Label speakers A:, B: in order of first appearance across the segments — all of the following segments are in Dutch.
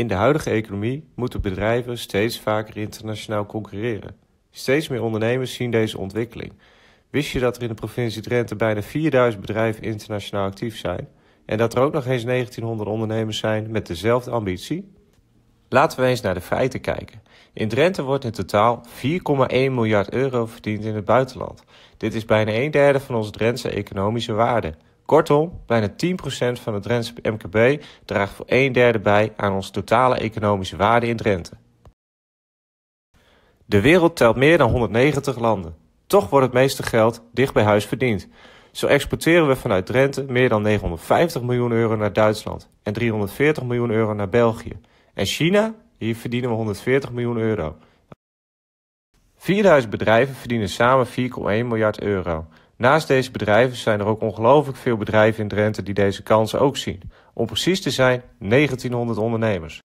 A: In de huidige economie moeten bedrijven steeds vaker internationaal concurreren. Steeds meer ondernemers zien deze ontwikkeling. Wist je dat er in de provincie Drenthe bijna 4000 bedrijven internationaal actief zijn? En dat er ook nog eens 1900 ondernemers zijn met dezelfde ambitie? Laten we eens naar de feiten kijken. In Drenthe wordt in totaal 4,1 miljard euro verdiend in het buitenland. Dit is bijna een derde van onze Drentse economische waarde. Kortom, bijna 10% van het Drentse MKB draagt voor een derde bij aan onze totale economische waarde in Drenthe. De wereld telt meer dan 190 landen. Toch wordt het meeste geld dicht bij huis verdiend. Zo exporteren we vanuit Drenthe meer dan 950 miljoen euro naar Duitsland en 340 miljoen euro naar België. En China, hier verdienen we 140 miljoen euro. 4000 bedrijven verdienen samen 4,1 miljard euro. Naast deze bedrijven zijn er ook ongelooflijk veel bedrijven in Drenthe die deze kansen ook zien. Om precies te zijn, 1900 ondernemers.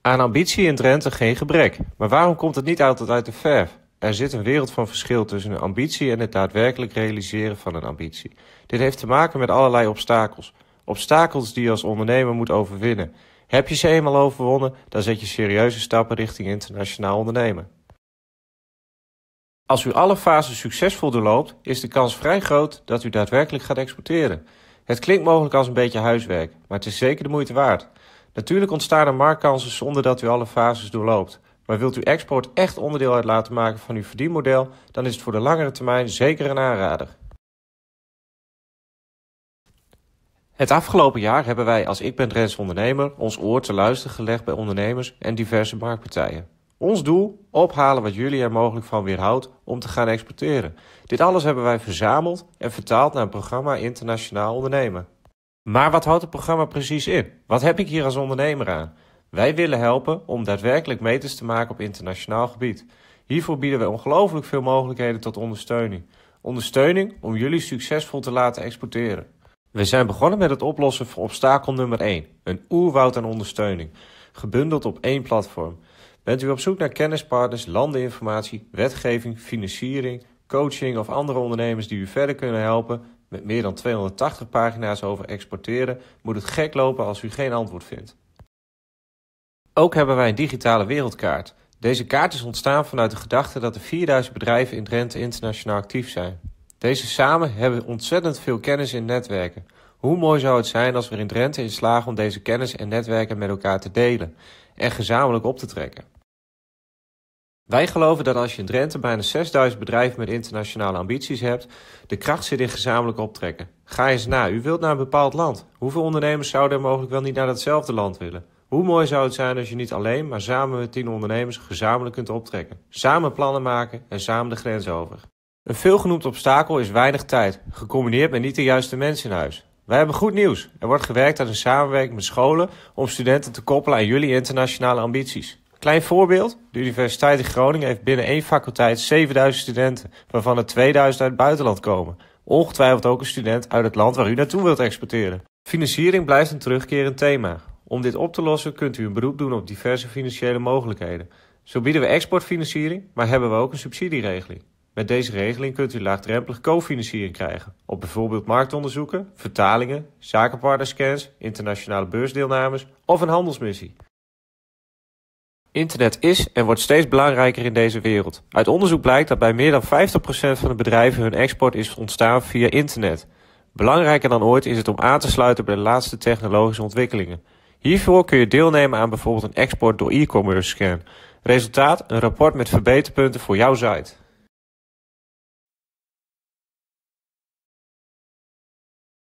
A: Aan ambitie in Drenthe geen gebrek. Maar waarom komt het niet altijd uit de verf? Er zit een wereld van verschil tussen een ambitie en het daadwerkelijk realiseren van een ambitie. Dit heeft te maken met allerlei obstakels. Obstakels die je als ondernemer moet overwinnen. Heb je ze eenmaal overwonnen, dan zet je serieuze stappen richting internationaal ondernemen. Als u alle fases succesvol doorloopt, is de kans vrij groot dat u daadwerkelijk gaat exporteren. Het klinkt mogelijk als een beetje huiswerk, maar het is zeker de moeite waard. Natuurlijk ontstaan er marktkansen zonder dat u alle fases doorloopt. Maar wilt u export echt onderdeel uit laten maken van uw verdienmodel, dan is het voor de langere termijn zeker een aanrader. Het afgelopen jaar hebben wij als Ik Ben Drents Ondernemer ons oor te luisteren gelegd bij ondernemers en diverse marktpartijen. Ons doel, ophalen wat jullie er mogelijk van weerhoudt om te gaan exporteren. Dit alles hebben wij verzameld en vertaald naar een programma Internationaal Ondernemen. Maar wat houdt het programma precies in? Wat heb ik hier als ondernemer aan? Wij willen helpen om daadwerkelijk meters te maken op internationaal gebied. Hiervoor bieden we ongelooflijk veel mogelijkheden tot ondersteuning. Ondersteuning om jullie succesvol te laten exporteren. We zijn begonnen met het oplossen van obstakel nummer 1, een oerwoud aan ondersteuning, gebundeld op één platform. Bent u op zoek naar kennispartners, landeninformatie, wetgeving, financiering, coaching of andere ondernemers die u verder kunnen helpen? Met meer dan 280 pagina's over exporteren moet het gek lopen als u geen antwoord vindt. Ook hebben wij een digitale wereldkaart. Deze kaart is ontstaan vanuit de gedachte dat er 4000 bedrijven in Drenthe internationaal actief zijn. Deze samen hebben ontzettend veel kennis in netwerken. Hoe mooi zou het zijn als we in Drenthe in slagen om deze kennis en netwerken met elkaar te delen en gezamenlijk op te trekken. Wij geloven dat als je in Drenthe bijna 6000 bedrijven met internationale ambities hebt, de kracht zit in gezamenlijk optrekken. Ga eens na, u wilt naar een bepaald land. Hoeveel ondernemers zouden er mogelijk wel niet naar datzelfde land willen? Hoe mooi zou het zijn als je niet alleen, maar samen met 10 ondernemers gezamenlijk kunt optrekken, samen plannen maken en samen de grens over? Een veelgenoemd obstakel is weinig tijd, gecombineerd met niet de juiste mensen in huis. Wij hebben goed nieuws. Er wordt gewerkt aan een samenwerking met scholen om studenten te koppelen aan jullie internationale ambities. Klein voorbeeld, de Universiteit in Groningen heeft binnen één faculteit 7000 studenten, waarvan er 2000 uit het buitenland komen. Ongetwijfeld ook een student uit het land waar u naartoe wilt exporteren. Financiering blijft een terugkerend thema. Om dit op te lossen kunt u een beroep doen op diverse financiële mogelijkheden. Zo bieden we exportfinanciering, maar hebben we ook een subsidieregeling. Met deze regeling kunt u laagdrempelig cofinanciering krijgen op bijvoorbeeld marktonderzoeken, vertalingen, zakenpartnerscans, internationale beursdeelnames of een handelsmissie. Internet is en wordt steeds belangrijker in deze wereld. Uit onderzoek blijkt dat bij meer dan 50% van de bedrijven hun export is ontstaan via internet. Belangrijker dan ooit is het om aan te sluiten bij de laatste technologische ontwikkelingen. Hiervoor kun je deelnemen aan bijvoorbeeld een export door e-commerce scan. Resultaat: een rapport met verbeterpunten voor jouw site.